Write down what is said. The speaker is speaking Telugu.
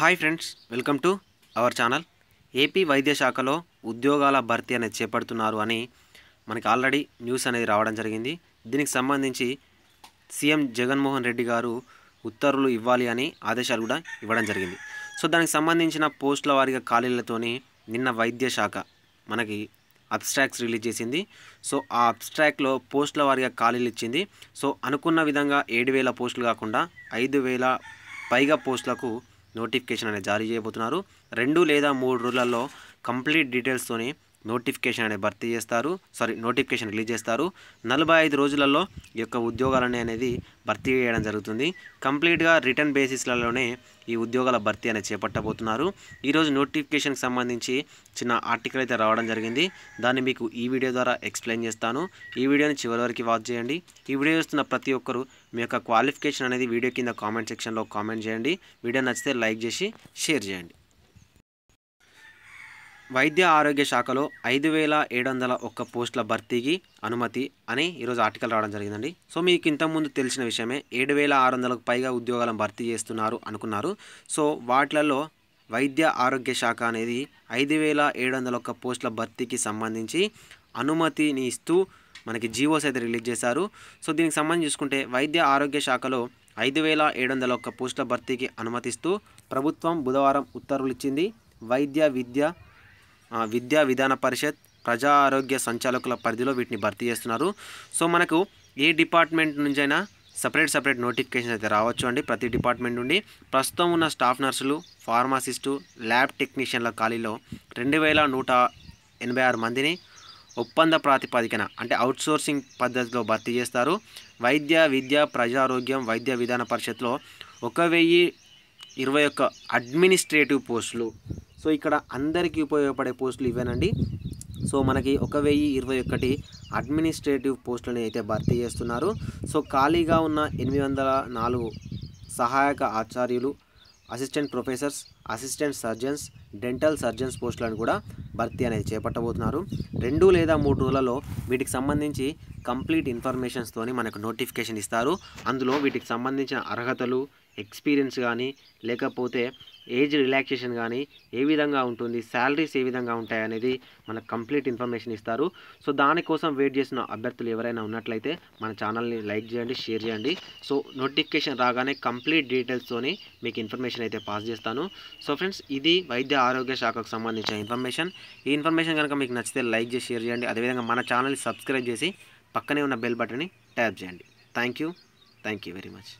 hi friends welcome to our channel AP వైద్యశాఖలో ఉద్యోగాల భర్తీ అనేది చేపడుతున్నారు అని మనకి ఆల్రెడీ న్యూస్ అనేది రావడం జరిగింది దీనికి సంబంధించి సీఎం జగన్మోహన్ రెడ్డి గారు ఉత్తర్వులు ఇవ్వాలి అని ఆదేశాలు కూడా ఇవ్వడం జరిగింది సో దానికి సంబంధించిన పోస్టుల వారిగా ఖాళీలతో నిన్న వైద్యశాఖ మనకి అబ్స్ట్రాక్ట్స్ రిలీజ్ చేసింది సో ఆ అబ్స్ట్రాక్ట్లో పోస్టుల వారిగా ఖాళీలు ఇచ్చింది సో అనుకున్న విధంగా ఏడు వేల పోస్టులు కాకుండా ఐదు వేల పైగా పోస్టులకు నోటిఫికేషన్ అనేది జారీ చేయబోతున్నారు రెండు లేదా మూడు రోజులలో కంప్లీట్ డీటెయిల్స్తోనే నోటిఫికేషన్ అనేది భర్తీ చేస్తారు సారీ నోటిఫికేషన్ రిలీజ్ చేస్తారు నలభై ఐదు రోజులలో ఈ యొక్క ఉద్యోగాలని అనేది భర్తీ చేయడం జరుగుతుంది కంప్లీట్గా రిటర్న్ బేసిస్లలోనే ఈ ఉద్యోగాల భర్తీ అనేది చేపట్టబోతున్నారు ఈరోజు నోటిఫికేషన్కి సంబంధించి చిన్న ఆర్టికల్ అయితే రావడం జరిగింది దాన్ని మీకు ఈ వీడియో ద్వారా ఎక్స్ప్లెయిన్ చేస్తాను ఈ వీడియోని చివరి వరకు వాచ్ చేయండి ఈ వీడియో చూస్తున్న ప్రతి ఒక్కరు మీ యొక్క క్వాలిఫికేషన్ అనేది వీడియో కింద కామెంట్ సెక్షన్లో కామెంట్ చేయండి వీడియో నచ్చితే లైక్ చేసి షేర్ చేయండి వైద్య ఆరోగ్య శాఖలో ఐదు వేల ఏడు వందల ఒక్క పోస్టుల భర్తీకి అనుమతి అని ఈరోజు ఆర్టికల్ రావడం జరిగిందండి సో మీకు ఇంతకుముందు తెలిసిన విషయమే ఏడు వేల ఆరు వందలకు పైగా ఉద్యోగాలను భర్తీ చేస్తున్నారు అనుకున్నారు సో వాటిలలో వైద్య ఆరోగ్య శాఖ అనేది ఐదు వేల ఏడు వందల ఒక్క పోస్టుల భర్తీకి సంబంధించి అనుమతిని ఇస్తూ మనకి జీవోస్ అయితే రిలీజ్ చేశారు సో దీనికి సంబంధించి చూసుకుంటే వైద్య ఆరోగ్య శాఖలో ఐదు వేల ఏడు వందల ఒక్క పోస్టుల భర్తీకి అనుమతిస్తూ ప్రభుత్వం బుధవారం ఉత్తర్వులు ఇచ్చింది వైద్య విద్య విద్యా విధాన పరిషత్ ప్రజా ఆరోగ్య సంచాలకుల పరిధిలో వీటిని భర్తీ చేస్తున్నారు సో మనకు ఏ డిపార్ట్మెంట్ నుంచైనా సపరేట్ సపరేట్ నోటిఫికేషన్ అయితే రావచ్చు అండి ప్రతి డిపార్ట్మెంట్ నుండి ప్రస్తుతం ఉన్న స్టాఫ్ నర్సులు ఫార్మాసిస్టు ల్యాబ్ టెక్నీషియన్ల ఖాళీలో రెండు వేల నూట ఎనభై ఆరు మందిని ఒప్పంద ప్రాతిపదికన అంటే అవుట్సోర్సింగ్ పద్ధతిలో భర్తీ చేస్తారు వైద్య విద్య ప్రజారోగ్యం వైద్య విధాన పరిషత్లో ఒక వెయ్యి ఇరవై ఒక్క అడ్మినిస్ట్రేటివ్ పోస్టులు సో ఇక్కడ అందరికీ ఉపయోగపడే పోస్టులు ఇవేనండి సో మనకి ఒక వెయ్యి ఇరవై ఒకటి అడ్మినిస్ట్రేటివ్ పోస్టులని అయితే భర్తీ చేస్తున్నారు సో ఖాళీగా ఉన్న ఎనిమిది వందల నాలుగు సహాయక ఆచార్యులు assistant professors assistant surgeons dental surgeons పోస్టులను కూడా భర్తీ అనేది చేపట్టబోతున్నారు రెండు లేదా మూడు రోజులలో వీటికి సంబంధించి కంప్లీట్ ఇన్ఫర్మేషన్స్తోని మనకు నోటిఫికేషన్ ఇస్తారు అందులో వీటికి సంబంధించిన అర్హతలు ఎక్స్పీరియన్స్ కానీ లేకపోతే ఏజ్ రిలాక్సేషన్ కానీ ఏ విధంగా ఉంటుంది శాలరీస్ ఏ విధంగా ఉంటాయి అనేది మనకు కంప్లీట్ ఇన్ఫర్మేషన్ ఇస్తారు సో దానికోసం వెయిట్ చేసిన అభ్యర్థులు ఎవరైనా ఉన్నట్లయితే మన ఛానల్ని లైక్ చేయండి షేర్ చేయండి సో నోటిఫికేషన్ రాగానే కంప్లీట్ డీటెయిల్స్తోని మీకు ఇన్ఫర్మేషన్ అయితే పాస్ చేస్తాను సో ఫ్రెండ్స్ ఇది వైద్య ఆరోగ్య శాఖకు సంబంధించిన ఇన్ఫర్మేషన్ ఈ ఇన్ఫర్మేషన్ కనుక మీకు నచ్చితే లైక్ చేసి షేర్ చేయండి అదేవిధంగా మన ఛానల్ని సబ్స్క్రైబ్ చేసి పక్కనే ఉన్న బెల్ బటన్ని ట్యాప్ చేయండి thank you thank you very much